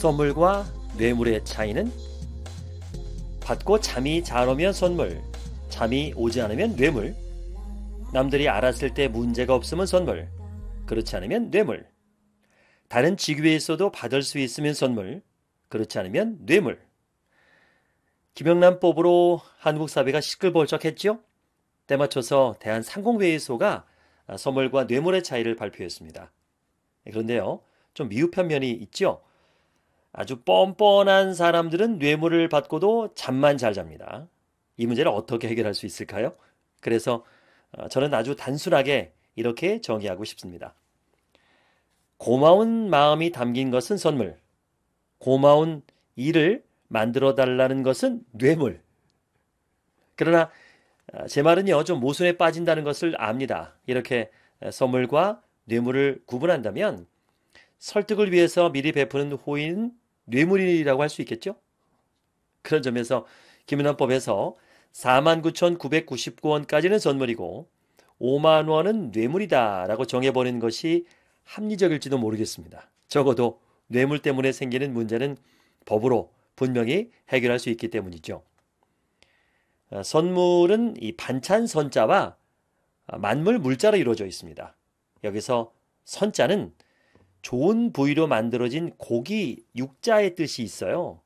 선물과 뇌물의 차이는 받고 잠이 잘 오면 선물, 잠이 오지 않으면 뇌물, 남들이 알았을 때 문제가 없으면 선물, 그렇지 않으면 뇌물, 다른 직위에 있어도 받을 수 있으면 선물, 그렇지 않으면 뇌물. 김영란법으로 한국 사회가 시끌벌적했지요 때맞춰서 대한상공회의소가 선물과 뇌물의 차이를 발표했습니다. 그런데요, 좀 미흡한 면이 있죠. 아주 뻔뻔한 사람들은 뇌물을 받고도 잠만 잘 잡니다. 이 문제를 어떻게 해결할 수 있을까요? 그래서 어, 저는 아주 단순하게 이렇게 정의하고 싶습니다. 고마운 마음이 담긴 것은 선물, 고마운 일을 만들어 달라는 것은 뇌물. 그러나 어, 제 말은요, 좀 모순에 빠진다는 것을 압니다. 이렇게 어, 선물과 뇌물을 구분한다면 설득을 위해서 미리 베푸는 호의는 뇌물이라고 할 수 있겠죠? 그런 점에서 김연환법에서 49,999원까지는 전물이고 5만 원은 뇌물이다라고 정해버리 것이 합리적일지도 모르겠습니다. 적어도 뇌물 때문에 생기는 문제는 법으로 분명히 해결할 수 있기 때문이죠. 아, 선물은 이 반찬 선자와 아, 만물 물자로 이루어져 있습니다. 여기서 선자는 좋은 부위로 만들어진 고기 육자의 뜻이 있어요.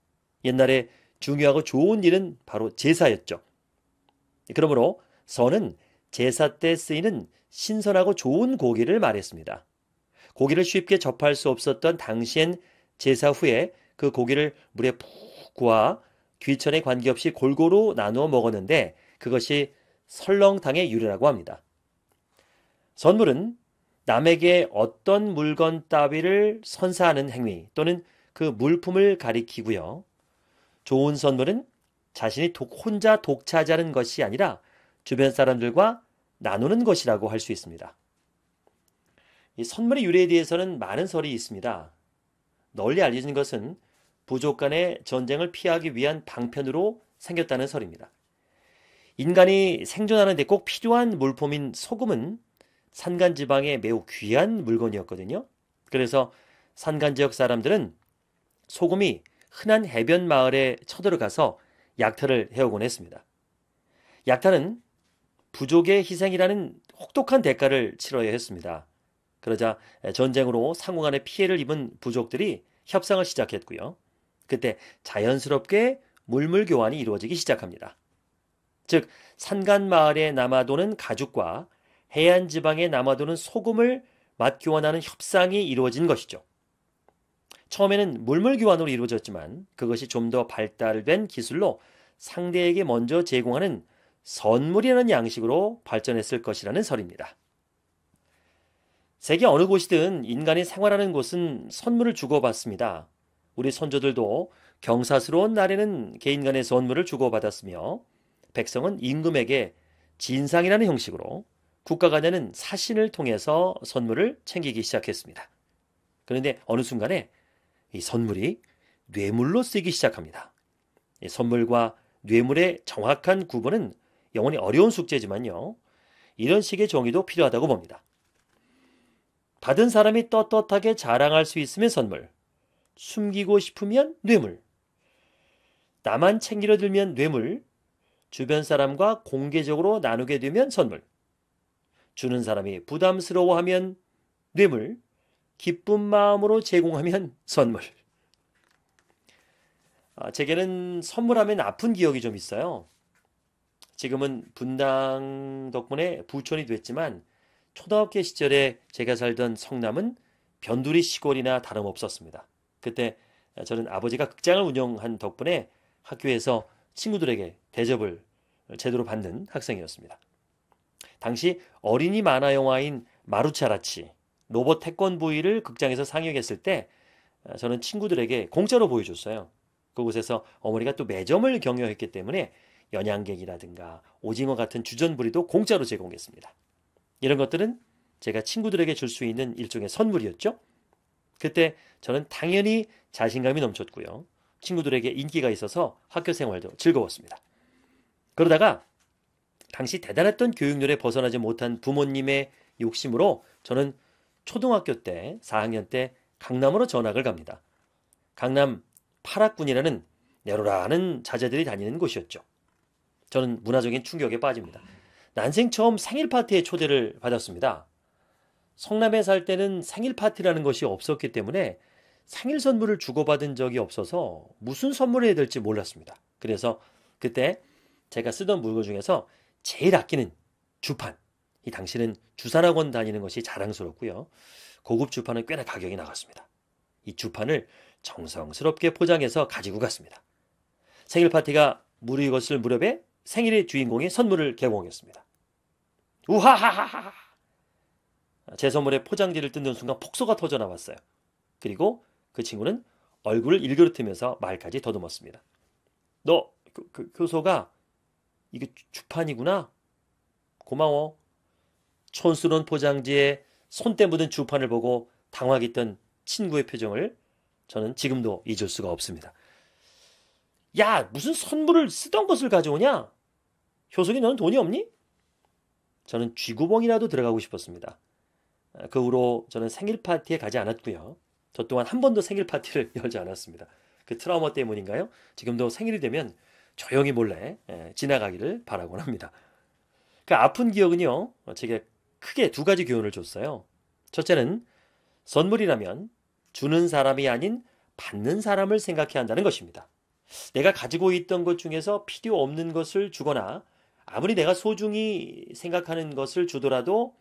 옛날에 중요하고 좋은 일은 바로 제사였죠. 그러므로 선은 제사 때 쓰이는 신선하고 좋은 고기를 말했습니다. 고기를 쉽게 접할 수 없었던 당시엔 제사 후에 그 고기를 물에 푹 구워 귀천에 관계없이 골고루 나누어 먹었는데 그것이 설렁탕의 유래라고 합니다. 선물은 남에게 어떤 물건 따위를 선사하는 행위 또는 그 물품을 가리키고요. 좋은 선물은 자신이 독, 혼자 독차지하는 것이 아니라 주변 사람들과 나누는 것이라고 할 수 있습니다. 이 선물의 유래에 대해서는 많은 설이 있습니다. 널리 알려진 것은 부족 간의 전쟁을 피하기 위한 방편으로 생겼다는 설입니다. 인간이 생존하는 데 꼭 필요한 물품인 소금은 산간 지방에 매우 귀한 물건이었거든요. 그래서 산간 지역 사람들은 소금이 흔한 해변 마을에 쳐들어가서 약탈을 해오곤 했습니다. 약탈은 부족의 희생이라는 혹독한 대가를 치러야 했습니다. 그러자 전쟁으로 상공안에 피해를 입은 부족들이 협상을 시작했고요. 그때 자연스럽게 물물 교환이 이루어지기 시작합니다. 즉 산간 마을에 남아도는 가죽과 해안 지방에 남아도는 소금을 맞 교환하는 협상이 이루어진 것이죠. 처음에는 물물 교환으로 이루어졌지만 그것이 좀 더 발달된 기술로 상대에게 먼저 제공하는 선물이라는 양식으로 발전했을 것이라는 설입니다. 세계 어느 곳이든 인간이 생활하는 곳은 선물을 주고받습니다. 우리 선조들도 경사스러운 날에는 개인 간의 선물을 주고받았으며 백성은 임금에게 진상이라는 형식으로 국가가자는 사신을 통해서 선물을 챙기기 시작했습니다. 그런데 어느 순간에 이 선물이 뇌물로 쓰이기 시작합니다. 선물과 뇌물의 정확한 구분은 영원히 어려운 숙제지만요. 이런 식의 정의도 필요하다고 봅니다. 받은 사람이 떳떳하게 자랑할 수 있으면 선물, 숨기고 싶으면 뇌물, 나만 챙기려 들면 뇌물, 주변 사람과 공개적으로 나누게 되면 선물. 주는 사람이 부담스러워하면 뇌물, 기쁜 마음으로 제공하면 선물. 아, 제게는 선물하면 아픈 기억이 좀 있어요. 지금은 분당 덕분에 부촌이 됐지만 초등학교 시절에 제가 살던 성남은 변두리 시골이나 다름없었습니다. 그때 저는 아버지가 극장을 운영한 덕분에 학교에서 친구들에게 대접을 제대로 받는 학생이었습니다. 당시 어린이 만화 영화인 마루차라치, 로봇 태권브이를 극장에서 상영했을 때 어, 저는 친구들에게 공짜로 보여줬어요. 그곳에서 어머니가 또 매점을 경영했기 때문에 연양객이라든가 오징어 같은 주전부리도 공짜로 제공했습니다. 이런 것들은 제가 친구들에게 줄 수 있는 일종의 선물이었죠. 그때 저는 당연히 자신감이 넘쳤고요. 친구들에게 인기가 있어서 학교 생활도 즐거웠습니다. 그러다가 당시 대단했던 교육열에 벗어나지 못한 부모님의 욕심으로 저는 초등학교 때 4학년 때 강남으로 전학을 갑니다. 강남 8학군이라는 내로라는 자제들이 다니는 곳이었죠. 저는 문화적인 충격에 빠집니다. 난생 처음 생일 파티에 초대를 받았습니다. 성남에 살 때는 생일 파티라는 것이 없었기 때문에 생일 선물을 주고받은 적이 없어서 무슨 선물을 해야 될지 몰랐습니다. 그래서 그때 제가 쓰던 물건 중에서 제일 아끼는 주판. 이 당시는 주산학원 다니는 것이 자랑스럽고요. 고급 주판은 꽤나 가격이 나갔습니다. 이 주판을 정성스럽게 포장해서 가지고 갔습니다. 생일 파티가 무르익었을 무렵에 생일의 주인공이 선물을 개봉했습니다. 우하하하하! 제 선물에 포장지를 뜯는 순간 폭소가 터져나왔어요. 그리고 그 친구는 얼굴을 일그러뜨면서 말까지 더듬었습니다. 너, 그, 그, 교소가 이게 주판이구나. 고마워. 촌스러운 포장지에 손때 묻은 주판을 보고 당황했던 친구의 표정을 저는 지금도 잊을 수가 없습니다. 야, 무슨 선물을 쓰던 것을 가져오냐? 효석이 너는 돈이 없니? 저는 쥐구멍이라도 들어가고 싶었습니다. 그 후로 저는 생일 파티에 가지 않았고요. 저 또한 한 번도 생일 파티를 열지 않았습니다. 그 트라우마 때문인가요? 지금도 생일이 되면 조용히 몰래 예, 지나가기를 바라곤 합니다. 그 아픈 기억은요, 제게 크게 두 가지 교훈을 줬어요. 첫째는 선물이라면 주는 사람이 아닌 받는 사람을 생각해야 한다는 것입니다. 내가 가지고 있던 것 중에서 필요 없는 것을 주거나 아무리 내가 소중히 생각하는 것을 주더라도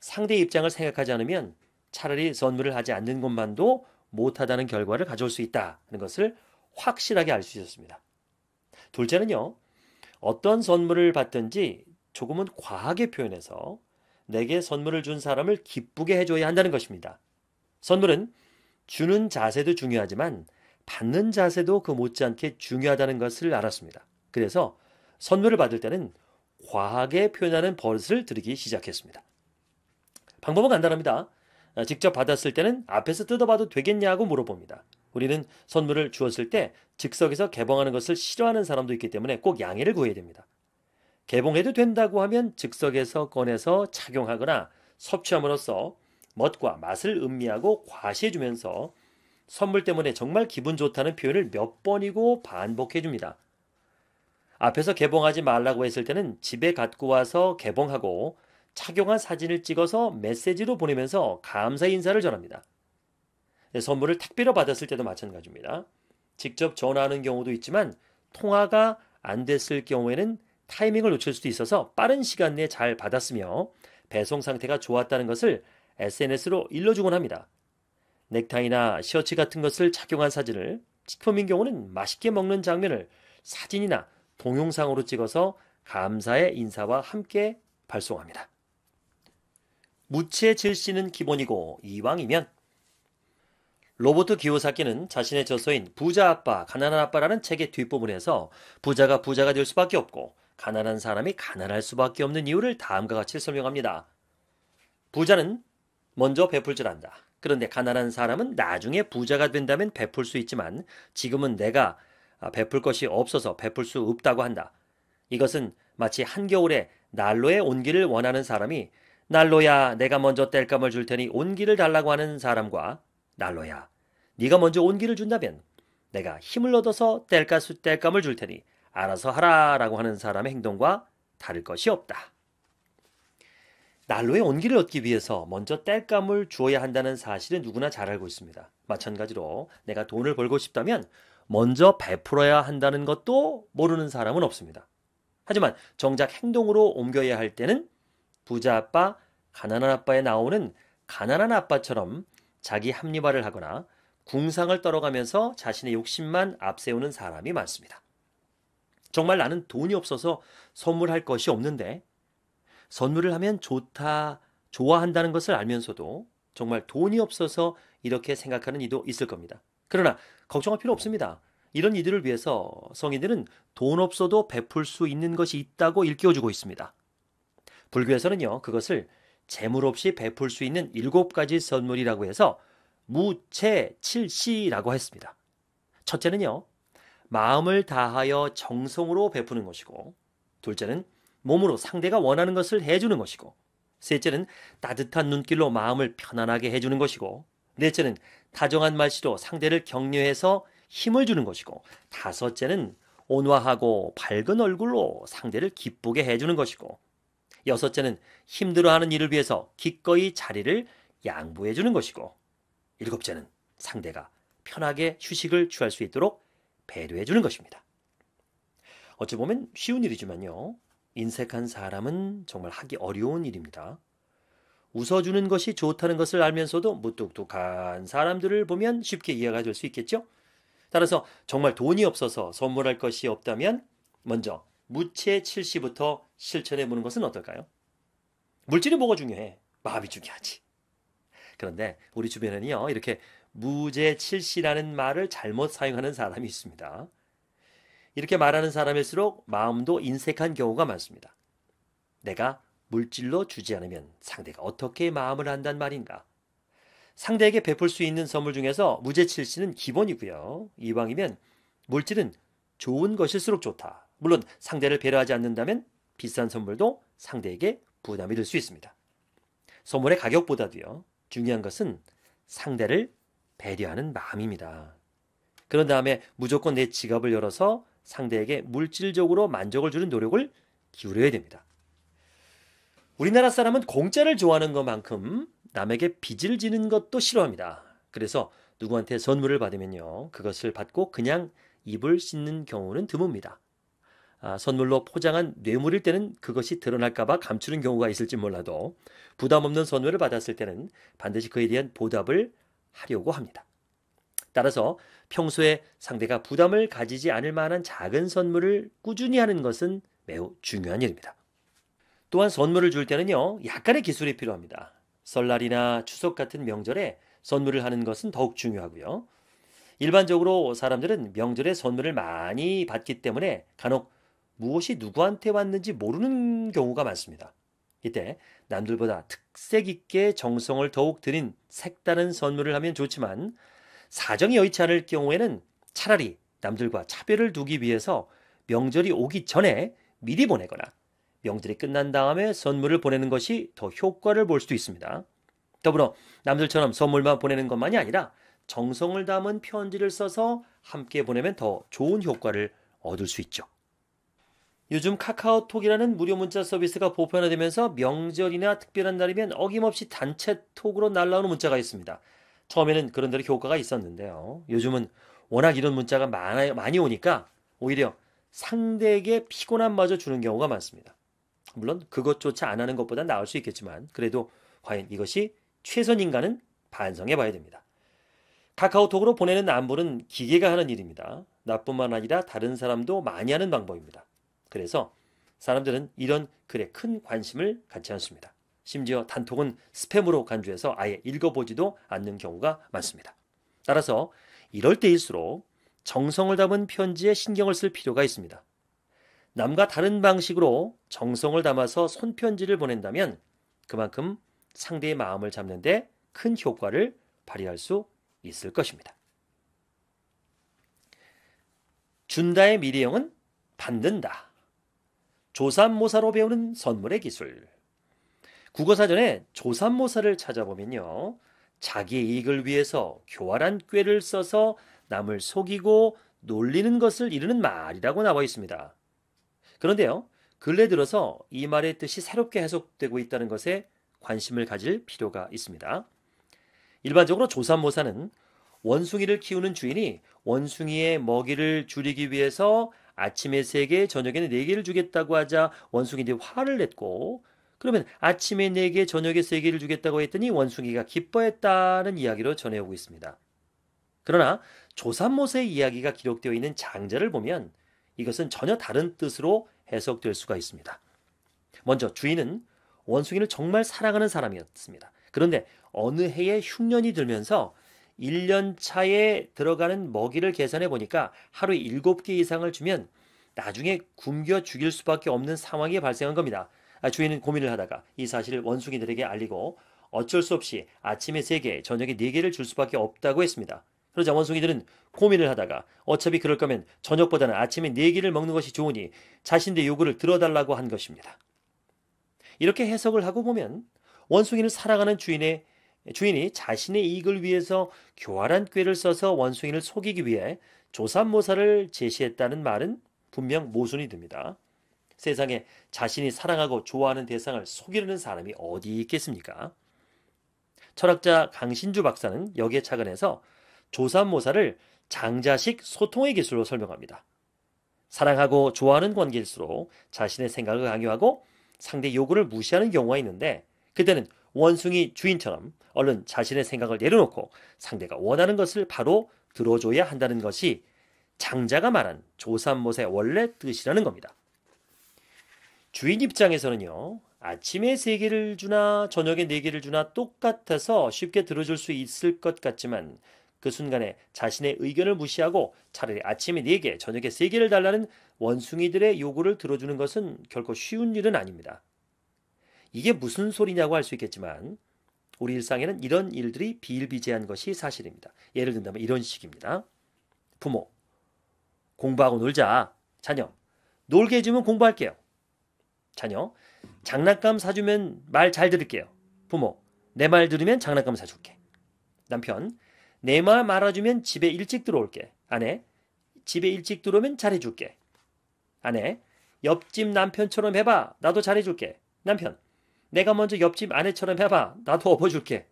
상대 입장을 생각하지 않으면 차라리 선물을 하지 않는 것만도 못하다는 결과를 가져올 수 있다는 것을 확실하게 알 수 있었습니다. 둘째는요. 어떤 선물을 받든지 조금은 과하게 표현해서 내게 선물을 준 사람을 기쁘게 해줘야 한다는 것입니다. 선물은 주는 자세도 중요하지만 받는 자세도 그 못지않게 중요하다는 것을 알았습니다. 그래서 선물을 받을 때는 과하게 표현하는 버릇을 들이기 시작했습니다. 방법은 간단합니다. 직접 받았을 때는 앞에서 뜯어봐도 되겠냐고 물어봅니다. 우리는 선물을 주었을 때 즉석에서 개봉하는 것을 싫어하는 사람도 있기 때문에 꼭 양해를 구해야 됩니다. 개봉해도 된다고 하면 즉석에서 꺼내서 착용하거나 섭취함으로써 멋과 맛을 음미하고 과시해주면서 선물 때문에 정말 기분 좋다는 표현을 몇 번이고 반복해줍니다. 앞에서 개봉하지 말라고 했을 때는 집에 갖고 와서 개봉하고 착용한 사진을 찍어서 메시지로 보내면서 감사 인사를 전합니다. 선물을 택배로 받았을 때도 마찬가지입니다. 직접 전화하는 경우도 있지만 통화가 안 됐을 경우에는 타이밍을 놓칠 수도 있어서 빠른 시간 내에 잘 받았으며 배송 상태가 좋았다는 것을 SNS로 일러주곤 합니다. 넥타이나 셔츠 같은 것을 착용한 사진을 식품인 경우는 맛있게 먹는 장면을 사진이나 동영상으로 찍어서 감사의 인사와 함께 발송합니다. 무채 질시는 기본이고 이왕이면 로버트 기호사키는 자신의 저서인 부자 아빠, 가난한 아빠라는 책의 뒷부분에서 부자가 부자가 될 수밖에 없고 가난한 사람이 가난할 수밖에 없는 이유를 다음과 같이 설명합니다. 부자는 먼저 베풀 줄 안다. 그런데 가난한 사람은 나중에 부자가 된다면 베풀 수 있지만 지금은 내가 아, 베풀 것이 없어서 베풀 수 없다고 한다. 이것은 마치 한겨울에 난로에 온기를 원하는 사람이 난로야 내가 먼저 땔감을 줄 테니 온기를 달라고 하는 사람과 난로야 네가 먼저 온기를 준다면 내가 힘을 얻어서 뗄가수 뗄감을 줄 테니 알아서 하라라고 하는 사람의 행동과 다를 것이 없다. 난로의 온기를 얻기 위해서 먼저 땔감을 주어야 한다는 사실은 누구나 잘 알고 있습니다. 마찬가지로 내가 돈을 벌고 싶다면 먼저 베풀어야 한다는 것도 모르는 사람은 없습니다. 하지만 정작 행동으로 옮겨야 할 때는 부자 아빠, 가난한 아빠에 나오는 가난한 아빠처럼 자기 합리화를 하거나 궁상을 떨어가면서 자신의 욕심만 앞세우는 사람이 많습니다. 정말 나는 돈이 없어서 선물할 것이 없는데 선물을 하면 좋다, 좋아한다는 것을 알면서도 정말 돈이 없어서 이렇게 생각하는 이도 있을 겁니다. 그러나 걱정할 필요 없습니다. 이런 이들을 위해서 성인들은 돈 없어도 베풀 수 있는 것이 있다고 일깨워주고 있습니다. 불교에서는요, 그것을 재물 없이 베풀 수 있는 일곱 가지 선물이라고 해서 무채칠시라고 했습니다. 첫째는요. 마음을 다하여 정성으로 베푸는 것이고 둘째는 몸으로 상대가 원하는 것을 해주는 것이고 셋째는 따뜻한 눈길로 마음을 편안하게 해주는 것이고 넷째는 다정한 말씨로 상대를 격려해서 힘을 주는 것이고 다섯째는 온화하고 밝은 얼굴로 상대를 기쁘게 해주는 것이고 여섯째는 힘들어하는 일을 위해서 기꺼이 자리를 양보해주는 것이고 일곱째는 상대가 편하게 휴식을 취할 수 있도록 배려해 주는 것입니다. 어찌 보면 쉬운 일이지만요. 인색한 사람은 정말 하기 어려운 일입니다. 웃어주는 것이 좋다는 것을 알면서도 무뚝뚝한 사람들을 보면 쉽게 이해가 될 수 있겠죠? 따라서 정말 돈이 없어서 선물할 것이 없다면 먼저 무채7시부터 실천해 보는 것은 어떨까요? 물질이 뭐가 중요해? 마음이 중요하지. 그런데 우리 주변에는요, 이렇게 무죄칠시라는 말을 잘못 사용하는 사람이 있습니다. 이렇게 말하는 사람일수록 마음도 인색한 경우가 많습니다. 내가 물질로 주지 않으면 상대가 어떻게 마음을 한단 말인가? 상대에게 베풀 수 있는 선물 중에서 무죄칠시는 기본이고요. 이왕이면 물질은 좋은 것일수록 좋다. 물론 상대를 배려하지 않는다면 비싼 선물도 상대에게 부담이 될 수 있습니다. 선물의 가격보다도요. 중요한 것은 상대를 배려하는 마음입니다. 그런 다음에 무조건 내 지갑을 열어서 상대에게 물질적으로 만족을 주는 노력을 기울여야 됩니다. 우리나라 사람은 공짜를 좋아하는 것만큼 남에게 빚을 지는 것도 싫어합니다. 그래서 누구한테 선물을 받으면요. 그것을 받고 그냥 입을 씻는 경우는 드뭅니다. 아, 선물로 포장한 뇌물일 때는 그것이 드러날까봐 감추는 경우가 있을지 몰라도 부담 없는 선물을 받았을 때는 반드시 그에 대한 보답을 하려고 합니다. 따라서 평소에 상대가 부담을 가지지 않을 만한 작은 선물을 꾸준히 하는 것은 매우 중요한 일입니다. 또한 선물을 줄 때는요, 약간의 기술이 필요합니다. 설날이나 추석 같은 명절에 선물을 하는 것은 더욱 중요하고요. 일반적으로 사람들은 명절에 선물을 많이 받기 때문에 간혹 무엇이 누구한테 왔는지 모르는 경우가 많습니다. 이때 남들보다 특색 있게 정성을 더욱 들인 색다른 선물을 하면 좋지만 사정이 여의치 않을 경우에는 차라리 남들과 차별을 두기 위해서 명절이 오기 전에 미리 보내거나 명절이 끝난 다음에 선물을 보내는 것이 더 효과를 볼 수도 있습니다. 더불어 남들처럼 선물만 보내는 것만이 아니라 정성을 담은 편지를 써서 함께 보내면 더 좋은 효과를 얻을 수 있죠. 요즘 카카오톡이라는 무료 문자 서비스가 보편화되면서 명절이나 특별한 날이면 어김없이 단체 톡으로 날라오는 문자가 있습니다. 처음에는 그런 대로 효과가 있었는데요. 요즘은 워낙 이런 문자가 많아, 많이 오니까 오히려 상대에게 피곤함마저 주는 경우가 많습니다. 물론 그것조차 안 하는 것보다 나을 수 있겠지만 그래도 과연 이것이 최선인가는 반성해 봐야 됩니다. 카카오톡으로 보내는 안부는 기계가 하는 일입니다. 나뿐만 아니라 다른 사람도 많이 하는 방법입니다. 그래서 사람들은 이런 글에 큰 관심을 갖지 않습니다. 심지어 단톡은 스팸으로 간주해서 아예 읽어보지도 않는 경우가 많습니다. 따라서 이럴 때일수록 정성을 담은 편지에 신경을 쓸 필요가 있습니다. 남과 다른 방식으로 정성을 담아서 손편지를 보낸다면 그만큼 상대의 마음을 잡는데 큰 효과를 발휘할 수 있을 것입니다. 준다의 미래형은 받는다. 조삼모사로 배우는 선물의 기술. 국어사전에 조삼모사를 찾아보면요. 자기 이익을 위해서 교활한 꾀를 써서 남을 속이고 놀리는 것을 이르는 말이라고 나와 있습니다. 그런데요. 근래 들어서 이 말의 뜻이 새롭게 해석되고 있다는 것에 관심을 가질 필요가 있습니다. 일반적으로 조삼모사는 원숭이를 키우는 주인이 원숭이의 먹이를 줄이기 위해서 아침에 세 개, 저녁에는 네 개를 주겠다고 하자 원숭이들이 화를 냈고 그러면 아침에 네 개, 저녁에 세 개를 주겠다고 했더니 원숭이가 기뻐했다는 이야기로 전해오고 있습니다. 그러나 조삼모세의 이야기가 기록되어 있는 장자를 보면 이것은 전혀 다른 뜻으로 해석될 수가 있습니다. 먼저 주인은 원숭이를 정말 사랑하는 사람이었습니다. 그런데 어느 해에 흉년이 들면서 1년 차에 들어가는 먹이를 계산해 보니까 하루 7개 이상을 주면 나중에 굶겨 죽일 수밖에 없는 상황이 발생한 겁니다. 아, 주인은 고민을 하다가 이 사실을 원숭이들에게 알리고 어쩔 수 없이 아침에 3개, 저녁에 4개를 줄 수밖에 없다고 했습니다. 그러자 원숭이들은 고민을 하다가 어차피 그럴 거면 저녁보다는 아침에 4개를 먹는 것이 좋으니 자신의 들 요구를 들어달라고 한 것입니다. 이렇게 해석을 하고 보면 원숭이는 사랑하는 주인의 주인이 자신의 이익을 위해서 교활한 꾀를 써서 원숭이를 속이기 위해 조산모사를 제시했다는 말은 분명 모순이 됩니다. 세상에 자신이 사랑하고 좋아하는 대상을 속이려는 사람이 어디 있겠습니까? 철학자 강신주 박사는 여기에 착안해서 조산모사를 장자식 소통의 기술로 설명합니다. 사랑하고 좋아하는 관계일수록 자신의 생각을 강요하고 상대 요구를 무시하는 경우가 있는데 그때는 원숭이 주인처럼 얼른 자신의 생각을 내려놓고 상대가 원하는 것을 바로 들어줘야 한다는 것이 장자가 말한 조삼못의 원래 뜻이라는 겁니다. 주인 입장에서는요, 아침에 세 개를 주나 저녁에 네 개를 주나 똑같아서 쉽게 들어줄 수 있을 것 같지만 그 순간에 자신의 의견을 무시하고 차라리 아침에 네 개, 저녁에 세 개를 달라는 원숭이들의 요구를 들어주는 것은 결코 쉬운 일은 아닙니다. 이게 무슨 소리냐고 할 수 있겠지만 우리 일상에는 이런 일들이 비일비재한 것이 사실입니다. 예를 든다면 이런 식입니다. 부모, 공부하고 놀자. 자녀, 놀게 해주면 공부할게요. 자녀, 장난감 사주면 말 잘 들을게요. 부모, 내 말 들으면 장난감 사줄게. 남편, 내 말 말아주면 집에 일찍 들어올게. 아내, 집에 일찍 들어오면 잘해줄게. 아내, 옆집 남편처럼 해봐. 나도 잘해줄게. 남편, 내가 먼저 옆집 아내처럼 해봐. 나도 업어줄게.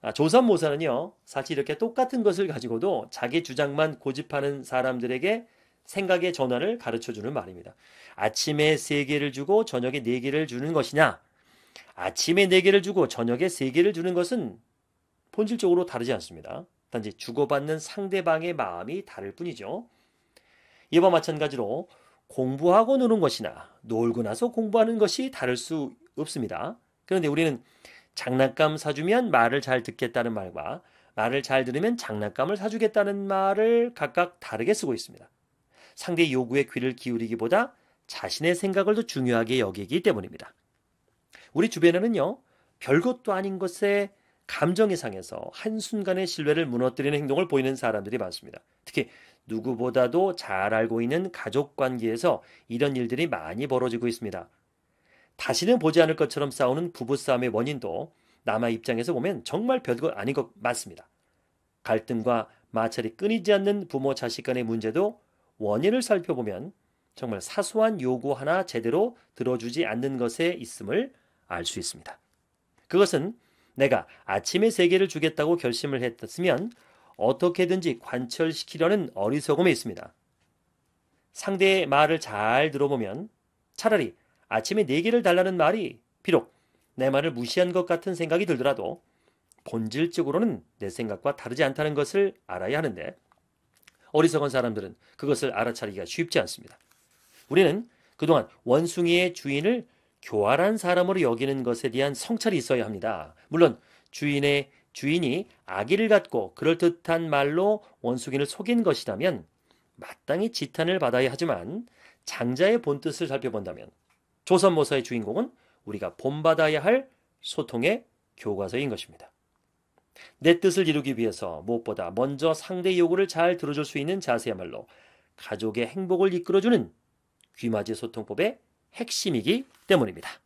아, 조선모사는요, 사실 이렇게 똑같은 것을 가지고도 자기 주장만 고집하는 사람들에게 생각의 전환을 가르쳐 주는 말입니다. 아침에 세 개를 주고 저녁에 네 개를 주는 것이냐, 아침에 네 개를 주고 저녁에 세 개를 주는 것은 본질적으로 다르지 않습니다. 단지 주고받는 상대방의 마음이 다를 뿐이죠. 이와 마찬가지로 공부하고 노는 것이나 놀고 나서 공부하는 것이 다를 수 없습니다. 그런데 우리는 장난감 사주면 말을 잘 듣겠다는 말과 말을 잘 들으면 장난감을 사주겠다는 말을 각각 다르게 쓰고 있습니다. 상대 요구에 귀를 기울이기보다 자신의 생각을 더 중요하게 여기기 때문입니다. 우리 주변에는요, 별것도 아닌 것에 감정이 상해서 한순간의 신뢰를 무너뜨리는 행동을 보이는 사람들이 많습니다. 특히 누구보다도 잘 알고 있는 가족 관계에서 이런 일들이 많이 벌어지고 있습니다. 다시는 보지 않을 것처럼 싸우는 부부싸움의 원인도 남아 입장에서 보면 정말 별거 아닌 것 맞습니다. 갈등과 마찰이 끊이지 않는 부모 자식 간의 문제도 원인을 살펴보면 정말 사소한 요구 하나 제대로 들어주지 않는 것에 있음을 알 수 있습니다. 그것은 내가 아침의 세계를 주겠다고 결심을 했으면 어떻게든지 관철시키려는 어리석음이 있습니다. 상대의 말을 잘 들어보면 차라리 아침에 네 개를 달라는 말이 비록 내 말을 무시한 것 같은 생각이 들더라도 본질적으로는 내 생각과 다르지 않다는 것을 알아야 하는데 어리석은 사람들은 그것을 알아차리기가 쉽지 않습니다. 우리는 그동안 원숭이의 주인을 교활한 사람으로 여기는 것에 대한 성찰이 있어야 합니다. 물론 주인의 주인이 악의를 갖고 그럴듯한 말로 원숙인을 속인 것이라면 마땅히 지탄을 받아야 하지만 장자의 본뜻을 살펴본다면 조선모사의 주인공은 우리가 본받아야 할 소통의 교과서인 것입니다. 내 뜻을 이루기 위해서 무엇보다 먼저 상대 요구를 잘 들어줄 수 있는 자세야말로 가족의 행복을 이끌어주는 귀마지 소통법의 핵심이기 때문입니다.